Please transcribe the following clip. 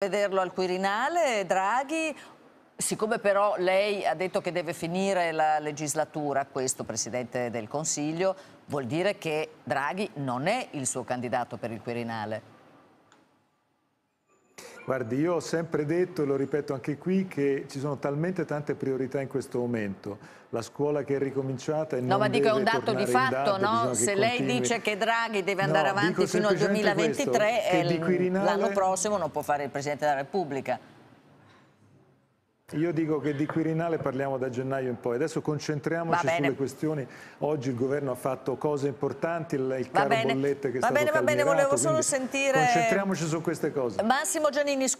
Vederlo al Quirinale, Draghi, siccome però lei ha detto che deve finire la legislatura, questo Presidente del Consiglio, vuol dire che Draghi non è il suo candidato per il Quirinale. Guardi, io ho sempre detto, e lo ripeto anche qui, che ci sono talmente tante priorità in questo momento. La scuola che è ricominciata è e no, ma dico è un dato di fatto, data, no? Se lei dice che Draghi deve andare no, avanti fino al 2023, questo, il, ehm, l'anno prossimo non può fare il Presidente della Repubblica. Io dico che di Quirinale parliamo da gennaio in poi, adesso concentriamoci sulle questioni, oggi il governo ha fatto cose importanti, il, il caro bollette che va è va stato bene, Va bene, va bene, volevo solo sentire... Concentriamoci su queste cose. Massimo Giannini,